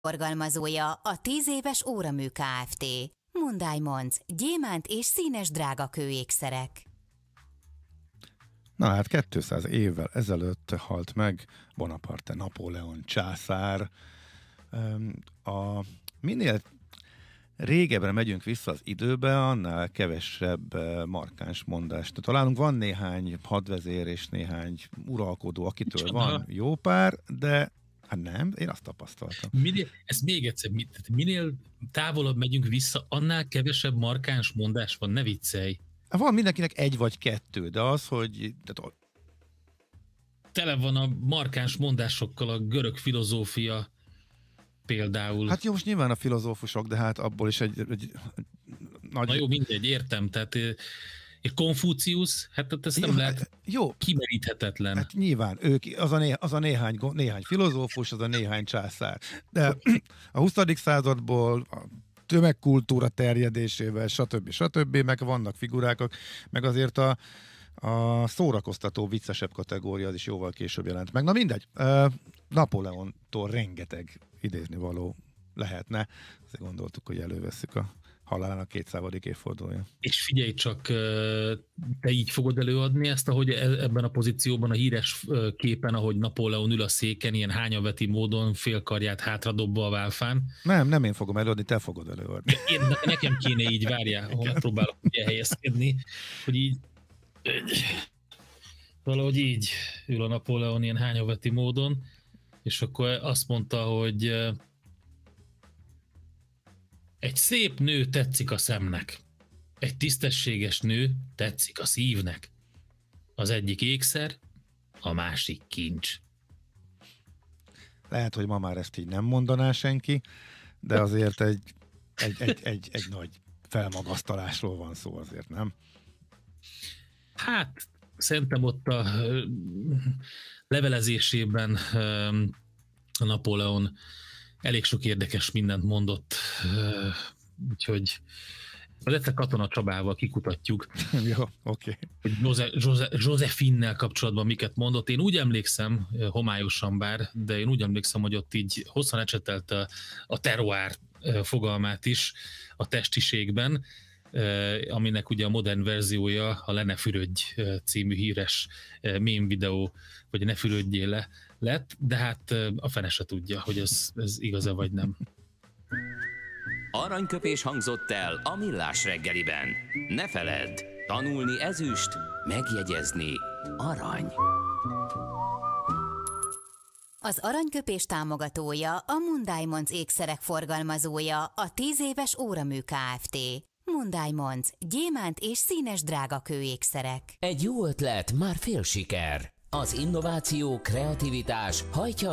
Forgalmazója a 10 éves óramű Kft. Mundájmonc, gyémánt és színes drága kőékszerek. Na hát 200 évvel ezelőtt halt meg Bonaparte Napóleon császár. A minél régebbre megyünk vissza az időbe, annál kevesebb markáns mondást találunk. Van néhány hadvezér és néhány uralkodó, akitől Csoda. van jó pár, de Hát nem, én azt tapasztaltam. Minél, ez még egyszer, minél távolabb megyünk vissza, annál kevesebb markáns mondás van, ne viccelj. Hát van mindenkinek egy vagy kettő, de az, hogy tehát tele van a markáns mondásokkal a görög filozófia például. Hát jó, most nyilván a filozófusok, de hát abból is egy, egy nagy... Na jó, mindegy, értem, tehát egy Konfúciusz, hát ezt nem jó, lehet jó. kimeríthetetlen. Hát nyilván, ők, az a, né, az a néhány, néhány filozófus, az a néhány császár. De a 20. századból a tömegkultúra terjedésével, stb. stb. meg vannak figurák, meg azért a, a szórakoztató viccesebb kategória az is jóval később jelent meg. Na mindegy, Napóleontól rengeteg idézni való lehetne. Azért gondoltuk, hogy elővesszük a halálának 200. évfordulója. És figyelj csak, te így fogod előadni ezt, ahogy e, ebben a pozícióban a híres képen, ahogy Napóleon ül a széken, ilyen hányaveti módon félkarját hátradobva a válfán. Nem, nem én fogom előadni, te fogod előadni. Én, nekem kéne így, várjál, ahol próbálok ugye helyezkedni, hogy így valahogy így ül a Napóleon ilyen hányaveti módon, és akkor azt mondta, hogy egy szép nő tetszik a szemnek. Egy tisztességes nő tetszik a szívnek. Az egyik ékszer, a másik kincs. Lehet, hogy ma már ezt így nem mondaná senki, de azért egy, egy, egy, egy, egy nagy felmagasztalásról van szó azért, nem? Hát, szerintem ott a levelezésében Napóleon elég sok érdekes mindent mondott, úgyhogy az egyszer Katona Csabával kikutatjuk. Jó, oké. Okay. Jose, Josefinnel kapcsolatban miket mondott. Én úgy emlékszem, homályosan bár, de én úgy emlékszem, hogy ott így hosszan ecsetelt a, a teruár fogalmát is a testiségben, Eh, aminek ugye a modern verziója a Lene fürödj eh, című híres eh, mém videó, vagy ne fürödjél le lett, de hát a fene se tudja, hogy ez, ez igaz-e vagy nem. Aranyköpés hangzott el a millás reggeliben. Ne feledd, tanulni ezüst, megjegyezni arany. Az aranyköpés támogatója, a Mundájmonc ékszerek forgalmazója, a 10 éves óramű Kft. Mondájmonc, gyémánt és színes drágakő ékszerek. Egy jó ötlet, már fél siker. Az innováció, kreativitás hajtja